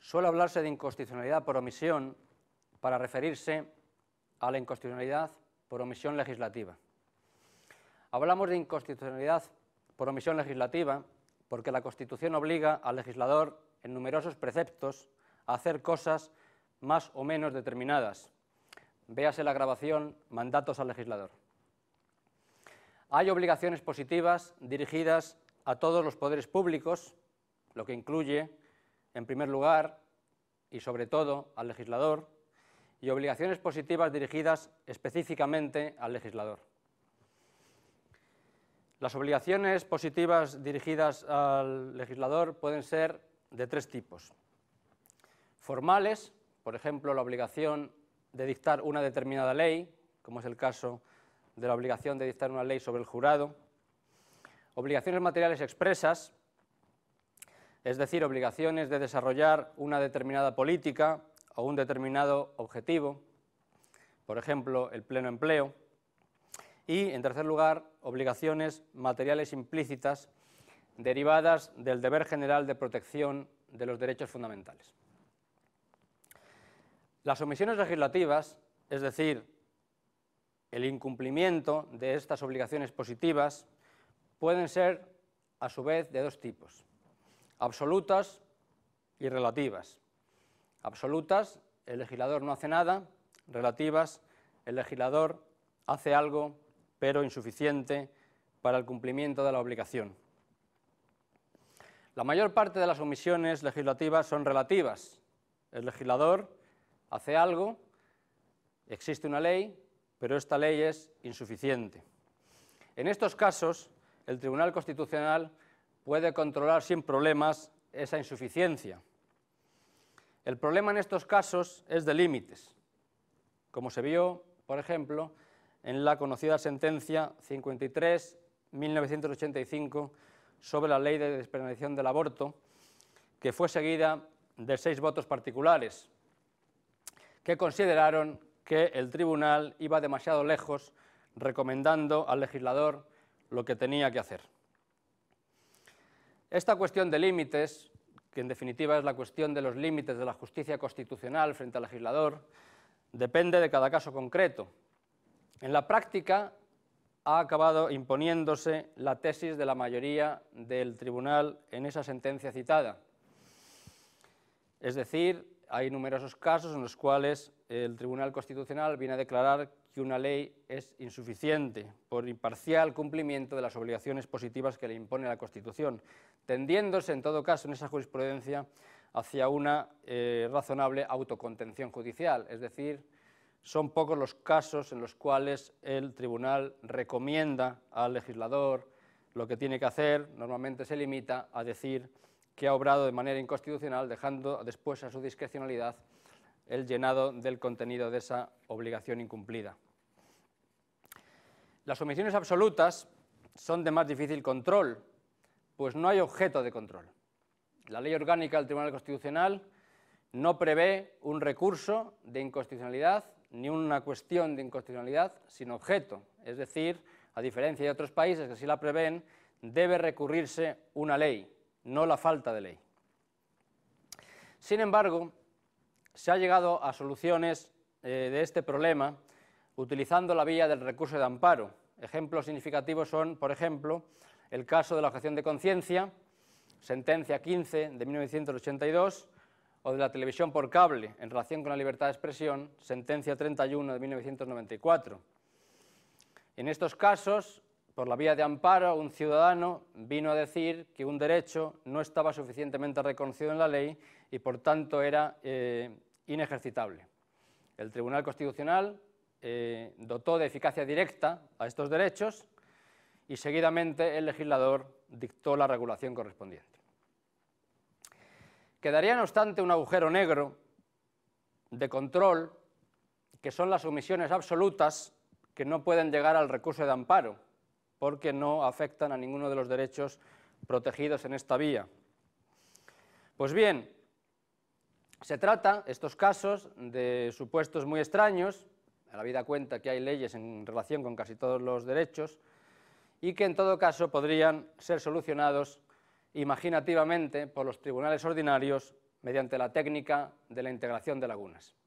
Suele hablarse de inconstitucionalidad por omisión para referirse a la inconstitucionalidad por omisión legislativa. Hablamos de inconstitucionalidad por omisión legislativa porque la Constitución obliga al legislador en numerosos preceptos a hacer cosas más o menos determinadas. Véase la grabación Mandatos al legislador. Hay obligaciones positivas dirigidas a todos los poderes públicos, lo que incluye en primer lugar, y sobre todo al legislador, y obligaciones positivas dirigidas específicamente al legislador. Las obligaciones positivas dirigidas al legislador pueden ser de tres tipos. Formales, por ejemplo, la obligación de dictar una determinada ley, como es el caso de la obligación de dictar una ley sobre el jurado. Obligaciones materiales expresas, es decir, obligaciones de desarrollar una determinada política o un determinado objetivo, por ejemplo, el pleno empleo, y, en tercer lugar, obligaciones materiales implícitas derivadas del deber general de protección de los derechos fundamentales. Las omisiones legislativas, es decir, el incumplimiento de estas obligaciones positivas, pueden ser, a su vez, de dos tipos absolutas y relativas. Absolutas, el legislador no hace nada, relativas, el legislador hace algo, pero insuficiente para el cumplimiento de la obligación. La mayor parte de las omisiones legislativas son relativas. El legislador hace algo, existe una ley, pero esta ley es insuficiente. En estos casos, el Tribunal Constitucional puede controlar sin problemas esa insuficiencia. El problema en estos casos es de límites, como se vio, por ejemplo, en la conocida sentencia 53-1985 sobre la ley de despenalización del aborto, que fue seguida de seis votos particulares, que consideraron que el tribunal iba demasiado lejos recomendando al legislador lo que tenía que hacer. Esta cuestión de límites, que en definitiva es la cuestión de los límites de la justicia constitucional frente al legislador, depende de cada caso concreto. En la práctica ha acabado imponiéndose la tesis de la mayoría del tribunal en esa sentencia citada. Es decir, hay numerosos casos en los cuales el Tribunal Constitucional viene a declarar que una ley es insuficiente por imparcial cumplimiento de las obligaciones positivas que le impone la Constitución, tendiéndose en todo caso en esa jurisprudencia hacia una eh, razonable autocontención judicial, es decir, son pocos los casos en los cuales el tribunal recomienda al legislador lo que tiene que hacer, normalmente se limita a decir que ha obrado de manera inconstitucional, dejando después a su discrecionalidad el llenado del contenido de esa obligación incumplida. Las omisiones absolutas son de más difícil control, pues no hay objeto de control. La ley orgánica del Tribunal Constitucional no prevé un recurso de inconstitucionalidad ni una cuestión de inconstitucionalidad sin objeto. Es decir, a diferencia de otros países que sí la prevén, debe recurrirse una ley, no la falta de ley. Sin embargo, se ha llegado a soluciones eh, de este problema utilizando la vía del recurso de amparo. Ejemplos significativos son, por ejemplo, el caso de la objeción de conciencia, sentencia 15 de 1982, o de la televisión por cable en relación con la libertad de expresión, sentencia 31 de 1994. En estos casos, por la vía de amparo, un ciudadano vino a decir que un derecho no estaba suficientemente reconocido en la ley y por tanto era eh, inexercitable. El Tribunal Constitucional eh, dotó de eficacia directa a estos derechos y seguidamente el legislador dictó la regulación correspondiente. Quedaría, no obstante, un agujero negro de control que son las omisiones absolutas que no pueden llegar al recurso de amparo porque no afectan a ninguno de los derechos protegidos en esta vía. Pues bien, se trata, estos casos, de supuestos muy extraños, a la vida cuenta que hay leyes en relación con casi todos los derechos, y que en todo caso podrían ser solucionados imaginativamente por los tribunales ordinarios mediante la técnica de la integración de lagunas.